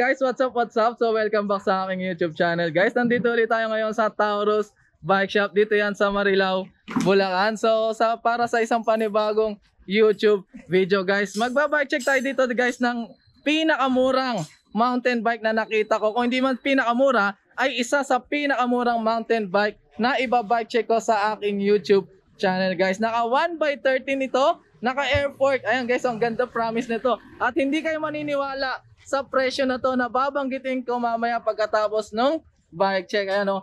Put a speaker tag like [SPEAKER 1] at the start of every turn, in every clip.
[SPEAKER 1] guys, what's up, what's up? So welcome back sa aking YouTube channel guys. Nandito ulit tayo ngayon sa Taurus Bike Shop. Dito yan sa Marilao, Bulacan. So sa, para sa isang panibagong YouTube video guys. Magbabike check tayo dito guys ng pinakamurang mountain bike na nakita ko. Kung hindi man pinakamura, ay isa sa pinakamurang mountain bike na ibabike check ko sa aking YouTube channel guys. Naka 1x13 ito, naka airport. Ayan guys, ang ganda promise nito. At hindi kayo maniniwala sa presyo na to na babanggitin ko mamaya pagkatapos ng bike check. Ayan o, oh.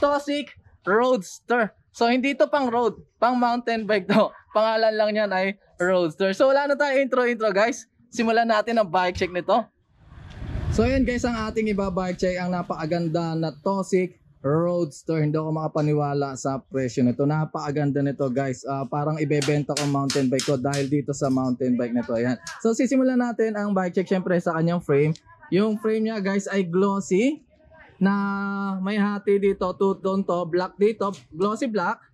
[SPEAKER 1] Tosic Roadster. So hindi to pang road, pang mountain bike to. Pangalan lang yan ay Roadster. So wala na tayo intro-intro guys. Simulan natin ang bike check nito. So ayan guys, ang ating iba bike check ang napakaganda na Tosic Roadster. Hindi ako makapaniwala sa presyo nito. Napakaganda nito guys. Uh, parang ibebenta ko mountain bike ko dahil dito sa mountain bike nito. Ayan. So sisimulan natin ang bike check syempre sa kanyang frame. Yung frame niya guys ay glossy na may hati dito, two to, black dito, glossy black.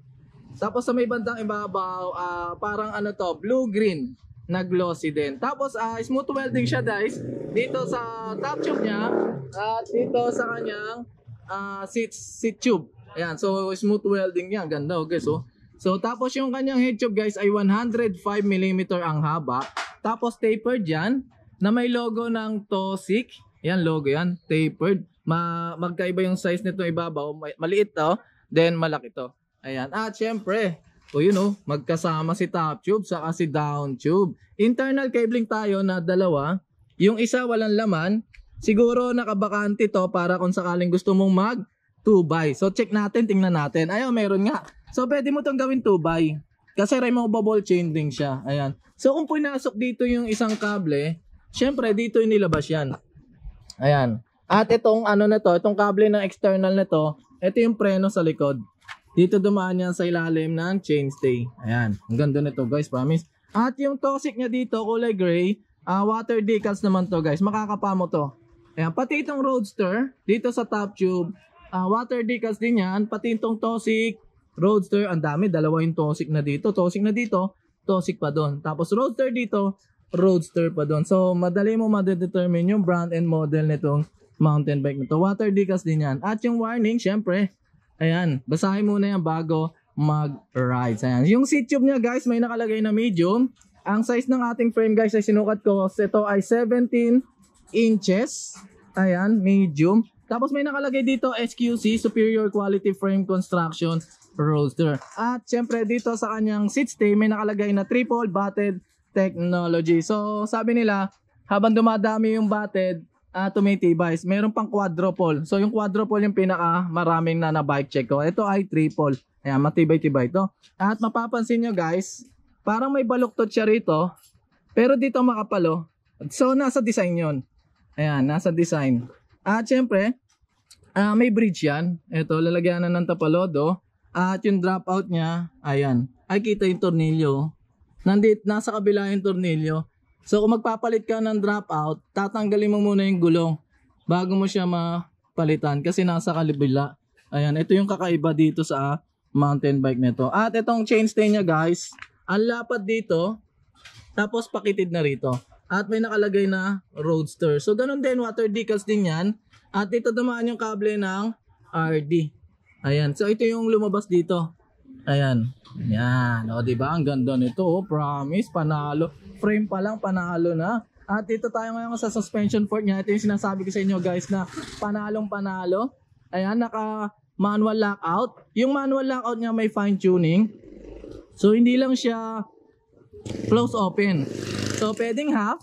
[SPEAKER 1] Tapos sa may bandang ibabaw, uh, parang ano to, blue-green na glossy din. Tapos uh, smooth welding siya guys dito sa top tube niya at dito sa kanyang uh, ah, seat, seat tube. Ayan, so smooth welding yan. Ganda, okay. So, so tapos yung kanyang head tube guys ay 105 mm ang haba. Tapos tapered yan na may logo ng TOSIC. Yan, logo yan. Tapered. Ma magkaiba yung size nito ibabaw. Maliit to. Then malaki to. Ayan. At syempre, So you know, magkasama si top tube sa si down tube. Internal cabling tayo na dalawa. Yung isa walang laman, Siguro nakabakante to para kung sakaling gusto mong mag 2 by. So check natin, tingnan natin. Ayun, meron nga. So pwede mo tong gawin 2 by. Kasi removable chain ring siya. Ayan. So kung pinasok dito yung isang kable, syempre dito yung nilabas yan. Ayan. At itong ano na to, itong kable ng external na to, ito yung preno sa likod. Dito dumaan yan sa ilalim ng chainstay. Ayan. Ang ganda nito guys, promise. At yung toxic niya dito, kulay gray, uh, water decals naman to guys. Makakapa mo to. Ayan, pati itong Roadster, dito sa top tube, uh, water decals din yan, pati itong Tosic, Roadster, ang dami, dalawa yung toxic na dito, toxic na dito, toxic pa doon. Tapos Roadster dito, Roadster pa doon. So, madali mo madedetermine yung brand and model nitong mountain bike na to. Water decals din yan. At yung warning, syempre, ayan, basahin muna yan bago mag-ride. Ayan. Yung seat tube niya guys, may nakalagay na medium. Ang size ng ating frame guys ay sinukat ko. Ito ay 17 inches. Ayan, medium. Tapos may nakalagay dito SQC, Superior Quality Frame Construction Roadster. At syempre dito sa kanyang seat stay may nakalagay na triple batted technology. So sabi nila, habang dumadami yung batted, uh, ah, tumitibay. Meron pang quadruple. So yung quadruple yung pinaka maraming na na bike check ko. Ito ay triple. Ayan, matibay-tibay ito. At mapapansin nyo guys, parang may baluktot siya rito. Pero dito makapalo. So nasa design yon Ayan, nasa design. At syempre, uh, may bridge yan. Ito, lalagyan na ng tapalodo. At yung dropout niya, ayan. Ay kita yung tornilyo. Nandit, nasa kabila yung tornilyo. So kung magpapalit ka ng dropout, tatanggalin mo muna yung gulong bago mo siya mapalitan kasi nasa kalibila. Ayan, ito yung kakaiba dito sa mountain bike nito. At itong chainstay niya guys, ang lapad dito, tapos pakitid na rito at may nakalagay na roadster. So ganun din, water decals din yan. At ito dumaan yung kable ng RD. Ayan. So ito yung lumabas dito. Ayan. Yan. 'di ba? Ang ganda nito. O, oh. promise. Panalo. Frame pa lang. Panalo na. At dito tayo ngayon sa suspension fork niya. Ito yung sinasabi ko sa inyo guys na panalong panalo. Ayan. Naka manual lockout. Yung manual lockout niya may fine tuning. So hindi lang siya close open. So, pwedeng half,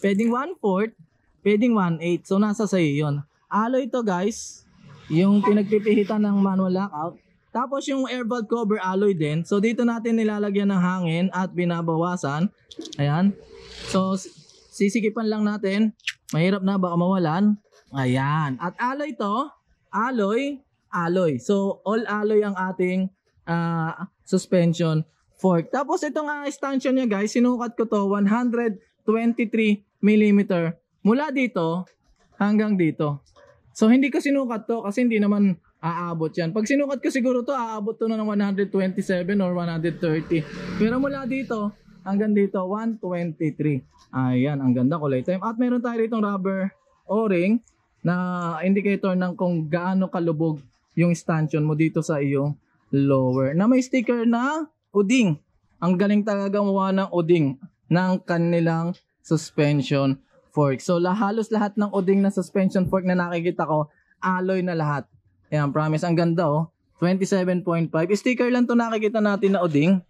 [SPEAKER 1] pwedeng one-fourth, pwedeng one-eighth. So, nasa sa'yo yun. Alloy to guys, yung pinagpipihitan ng manual lockout. Tapos yung air valve cover alloy din. So, dito natin nilalagyan ng hangin at binabawasan. Ayan. So, sisikipan lang natin. Mahirap na, baka mawalan. Ayan. At alloy to, alloy, alloy. So, all alloy ang ating uh, suspension fork. Tapos itong ang stanchion niya guys, sinukat ko to 123 mm mula dito hanggang dito. So hindi ko sinukat to kasi hindi naman aabot yan. Pag sinukat ko siguro to, aabot to na ng 127 or 130. Pero mula dito hanggang dito, 123. Ayan, ang ganda kulay time. At meron tayo ditong rubber o-ring na indicator ng kung gaano kalubog yung stanchion mo dito sa iyong lower. Na may sticker na Uding. Ang galing talaga gumawa ng uding ng kanilang suspension fork. So lah- halos lahat ng uding na suspension fork na nakikita ko, alloy na lahat. Ayan, promise. Ang ganda oh. 27.5. Sticker lang to nakikita natin na uding.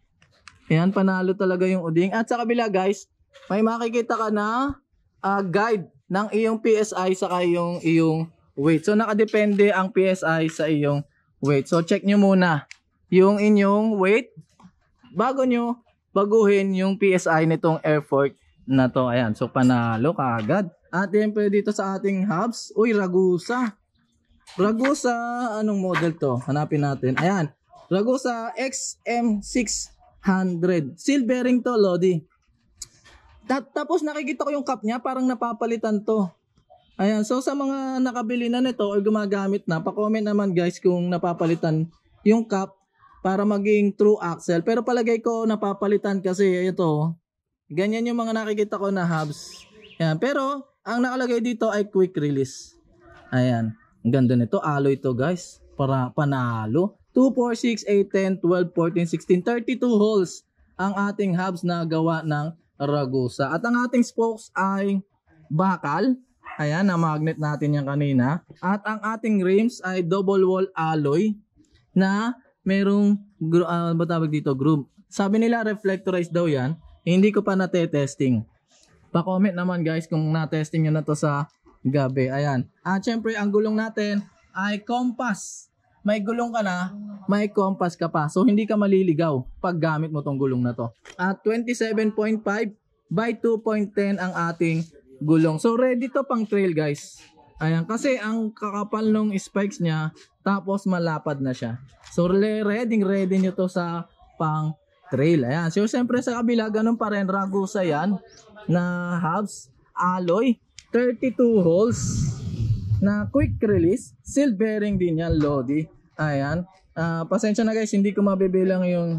[SPEAKER 1] Ayan, panalo talaga yung uding. At sa kabila guys, may makikita ka na uh, guide ng iyong PSI saka yung iyong weight. So nakadepende ang PSI sa iyong weight. So check nyo muna yung inyong weight bago nyo baguhin yung PSI nitong effort na to. Ayan, so panalo ka agad. At siyempre dito sa ating hubs, uy, Ragusa. Ragusa, anong model to? Hanapin natin. Ayan, Ragusa XM600. Silvering to, Lodi. Tat tapos nakikita ko yung cup niya, parang napapalitan to. Ayan, so sa mga nakabili na nito o gumagamit na, pa-comment naman guys kung napapalitan yung cup para maging true axle. Pero palagay ko napapalitan kasi ito. Ganyan yung mga nakikita ko na hubs. Ayan. Pero ang nakalagay dito ay quick release. Ayan. Ang ganda nito. Alloy to guys. Para panalo. 2, 4, 6, 8, 10, 12, 14, 16, 32 holes ang ating hubs na gawa ng Ragusa. At ang ating spokes ay bakal. Ayan, na-magnet natin yan kanina. At ang ating rims ay double wall alloy na merong, uh, ba tawag dito, group. Sabi nila, reflectorized daw yan. Eh, hindi ko pa nate-testing. Pa-comment naman guys kung na-testing niyo na to sa gabi. Ayan. At ah, syempre, ang gulong natin ay compass. May gulong ka na, may compass ka pa. So, hindi ka maliligaw pag gamit mo tong gulong na to. At 27.5 by 2.10 ang ating gulong. So, ready to pang trail guys. Ayan, kasi ang kakapal nung spikes niya, tapos malapad na siya. So, ready, ready nyo to sa pang trail. Ayan. So, siyempre sa kabila, ganun pa rin. Ragusa yan na halves, alloy, 32 holes na quick release. Sealed bearing din yan, Lodi. Ayan. Uh, pasensya na guys, hindi ko mabibilang yung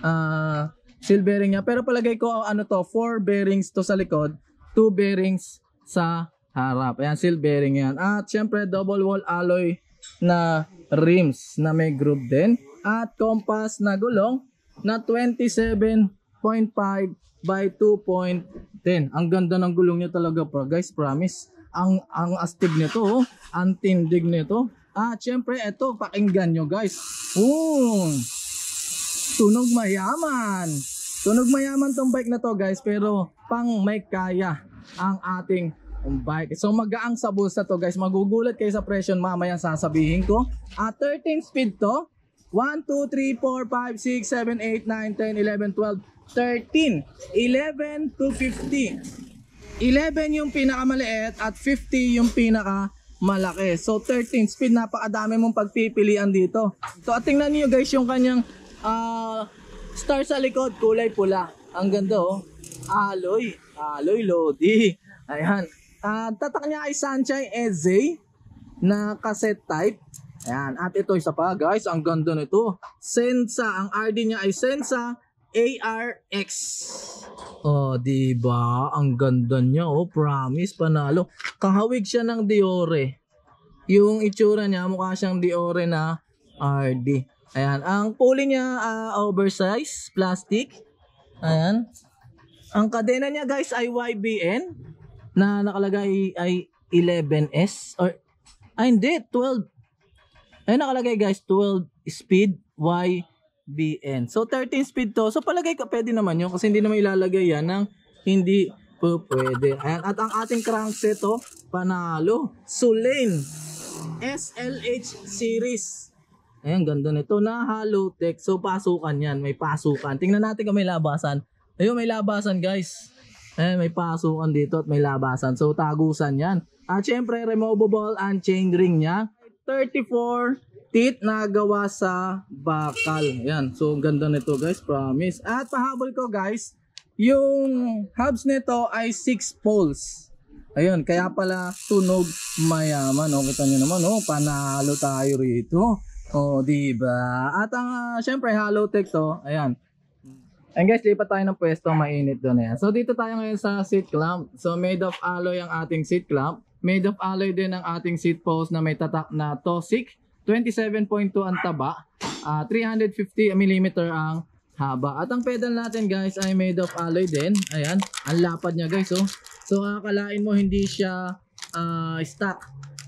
[SPEAKER 1] uh, seal bearing niya. Pero palagay ko, ano to, 4 bearings to sa likod, 2 bearings sa harap. Ayan, seal bearing yan. At syempre, double wall alloy na rims na may groove din. At compass na gulong na 27.5 by 2.10. Ang ganda ng gulong niya talaga pro, guys, promise. Ang ang astig nito, oh. ang tindig nito. At syempre, ito pakinggan nyo, guys. Oh! Tunog mayaman. Tunog mayaman tong bike na to, guys, pero pang may kaya ang ating ang bike. So magaang sa bulsa to guys. Magugulat kayo sa presyon mamaya sasabihin ko. At uh, 13 speed to. 1, 2, 3, 4, 5, 6, 7, 8, 9, 10, 11, 12, 13. 11 to 50. 11 yung pinakamaliit at 50 yung pinaka malaki. So 13 speed napakadami mong pagpipilian dito. So at tingnan niyo guys yung kanyang uh, star sa likod kulay pula. Ang ganda oh. Aloy, aloy lodi. Ayan. Uh, tatak niya ay Sunshine Eze na cassette type. Ayan. At ito isa pa guys. Ang ganda nito. Sensa. Ang RD niya ay Sensa ARX. Oh, di ba? Ang ganda niya, oh, promise panalo. Kahawig siya ng Diore. Yung itsura niya mukha siyang Diore na RD. Ayan, ang pulley niya uh, ah, oversized plastic. Ayan. Ang kadena niya guys ay YBN na nakalagay ay 11S or ay hindi 12 ay nakalagay guys 12 speed YBN so 13 speed to so palagay ko pwede naman yun kasi hindi naman ilalagay yan ng hindi po pwede Ayan. at ang ating crank set to oh, panalo Sulane SLH series Ayan, ganda nito na hollow tech. So, pasukan yan. May pasukan. Tingnan natin kung may labasan. Ayun, may labasan guys eh, may pasukan dito at may labasan. So, tagusan yan. At ah, syempre, removable and chain ring niya. 34 teeth na gawa sa bakal. Yan. So, ganda nito guys. Promise. At pahabol ko guys, yung hubs nito ay 6 poles. Ayun, kaya pala tunog mayaman. O, oh, kita nyo naman, o, oh. panalo tayo rito. O, oh, diba? At ang, uh, syempre, Halotech to, ayan, And guys, lipat tayo ng pwesto, mainit doon yan. So dito tayo ngayon sa seat clamp. So made of alloy ang ating seat clamp. Made of alloy din ang ating seat post na may tatak na TOSIC. 27.2 ang taba. Uh, 350 mm ang haba. At ang pedal natin guys ay made of alloy din. Ayan, ang lapad niya guys. Oh. So kakalain mo hindi siya uh, ah, stock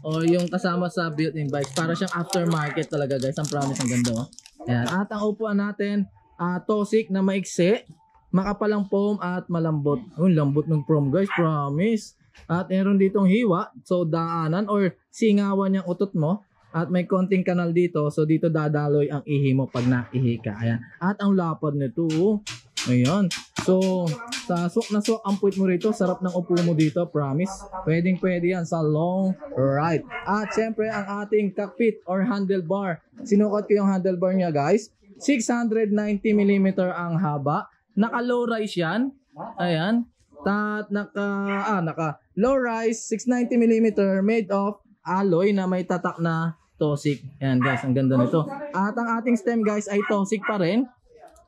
[SPEAKER 1] o yung kasama sa built-in bike. Para siyang aftermarket talaga guys. Ang promise ang ganda. Oh. Ayan. At ang upuan natin uh, toxic na maikse, makapalang foam at malambot. Ang lambot ng foam guys, promise. At meron ditong hiwa, so daanan or singawan yung utot mo. At may konting kanal dito, so dito dadaloy ang ihi mo pag naihi ka. Ayan. At ang lapad nito, oh. Ayan. So, sa sok na sok ang puwit mo rito. Sarap ng upo mo dito, promise. Pwedeng pwede yan sa long ride. At syempre, ang ating cockpit or handlebar. Sinukot ko yung handlebar niya, guys. 690 mm ang haba. Naka low rise yan. Ayan. Tat naka ah, naka low rise 690 mm made of alloy na may tatak na tosic. Ayan guys, ang ganda nito. At ang ating stem guys ay tosic pa rin.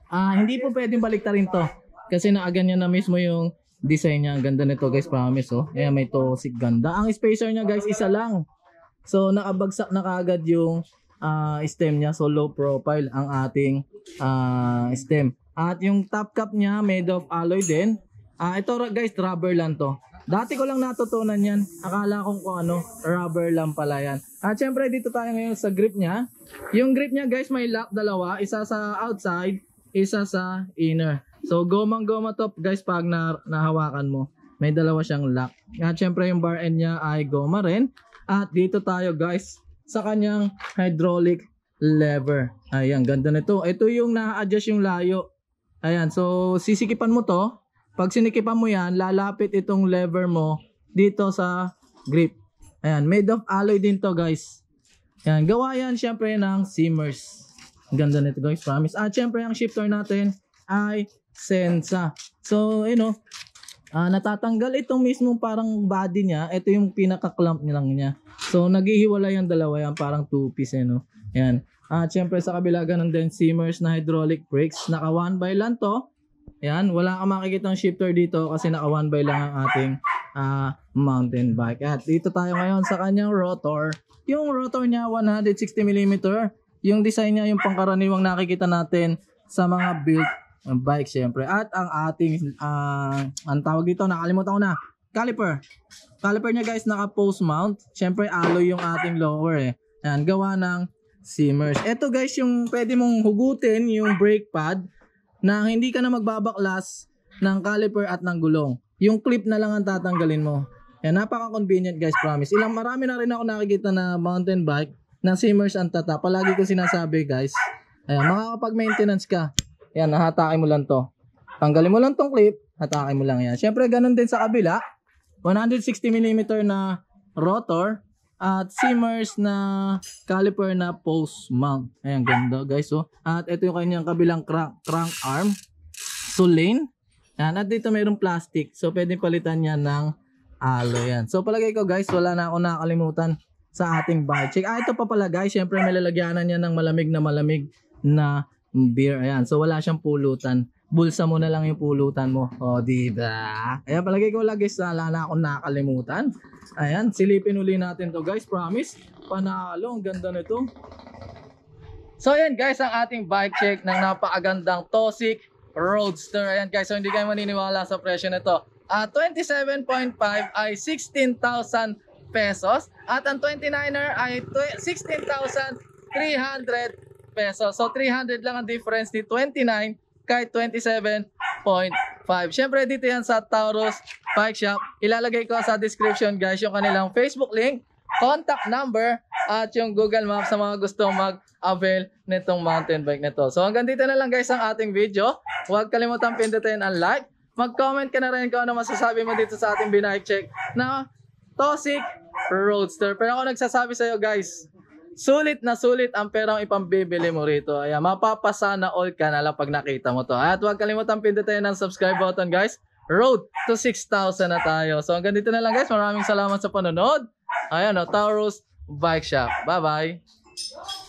[SPEAKER 1] Ah, hindi po pwedeng baliktarin to. Kasi naaganyan na mismo yung design niya. Ang ganda nito guys, promise oh. Ayan, may tosic ganda. Ang spacer niya guys, isa lang. So nakabagsak na kaagad yung uh, stem niya. So low profile ang ating uh, stem. At yung top cap niya made of alloy din. Uh, ito guys, rubber lang to. Dati ko lang natutunan yan. Akala ko kung ano, rubber lang pala yan. At syempre dito tayo ngayon sa grip niya. Yung grip niya guys may lock dalawa. Isa sa outside, isa sa inner. So gomang goma top guys pag na nahawakan mo may dalawa siyang lock. At syempre yung bar end niya ay goma rin. At dito tayo guys sa kanyang hydraulic lever. Ayan, ganda nito. Ito yung na-adjust yung layo. Ayan, so sisikipan mo to. Pag sinikipan mo yan, lalapit itong lever mo dito sa grip. Ayan, made of alloy din to guys. Ayan, gawa yan syempre ng Simmers. Ganda nito guys, promise. At syempre ang shifter natin ay Sensa. So, you know, uh, natatanggal itong mismo parang body niya. Ito yung pinaka-clump niya lang niya. So, naghihiwalay yung dalawa yan. Parang two-piece, eh, no? Ayan. ah uh, syempre sa kabila ganun din Simmers na hydraulic brakes. Naka 1 by lang to. Ayan, wala kang makikita shifter dito kasi naka 1 by lang ang ating uh, mountain bike. At dito tayo ngayon sa kanyang rotor. Yung rotor niya 160mm. Yung design niya yung pangkaraniwang nakikita natin sa mga built ang bike, syempre. At ang ating, uh, ah, ang tawag dito, nakalimutan ko na. Caliper. Caliper niya guys, naka post mount. Syempre, alloy yung ating lower eh. Ayan, gawa ng simmers. Ito guys, yung pwede mong hugutin yung brake pad na hindi ka na magbabaklas ng caliper at ng gulong. Yung clip na lang ang tatanggalin mo. Yan, napaka-convenient guys, promise. Ilang marami na rin ako nakikita na mountain bike na simmers ang tata. Palagi ko sinasabi guys. Ayan, makakapag-maintenance ka. Yan, nahatake mo lang to. Tanggalin mo lang tong clip, hatake mo lang yan. Siyempre, ganun din sa kabila. 160mm na rotor at Simmers na caliper na post mount. Ayan, ganda guys. Oh. At ito yung kanyang kabilang crank, crank arm. Sulane. Yan, at dito mayroong plastic. So, pwede palitan yan ng alloy. Yan. So, palagay ko guys, wala na ako nakakalimutan sa ating bike check. Ah, ito pa pala guys, syempre may lalagyanan yan ng malamig na malamig na beer. Ayan. So wala siyang pulutan. Bulsa mo na lang yung pulutan mo. O, oh, di ba? Ayan, palagay ko lang guys. wala na akong nakalimutan. Ayan, silipin uli natin to guys. Promise. Panalo. Ang ganda nito. So, ayan guys, ang ating bike check ng napakagandang Tosic Roadster. Ayan guys, so hindi kayo maniniwala sa presyo nito. Uh, ah, 27.5 ay 16,000 pesos at ang 29er ay 16,300 pesos. So 300 lang ang difference ni 29 kahit 27.5. Siyempre dito yan sa Taurus Bike Shop. Ilalagay ko sa description guys yung kanilang Facebook link, contact number, at yung Google Maps sa mga gusto mag-avail nitong mountain bike nito. So hanggang dito na lang guys ang ating video. Huwag kalimutan pindutin ang like. Mag-comment ka na rin kung ano masasabi mo dito sa ating binike check na Tosic Roadster. Pero ako nagsasabi sa'yo guys, sulit na sulit ang perang ipambibili mo rito. Ayan, mapapasana all ka na lang pag nakita mo to. At huwag kalimutan pindutin ng subscribe button guys. Road to 6,000 na tayo. So hanggang dito na lang guys. Maraming salamat sa panonood. Ayan o, oh, Taurus Bike Shop. Bye-bye.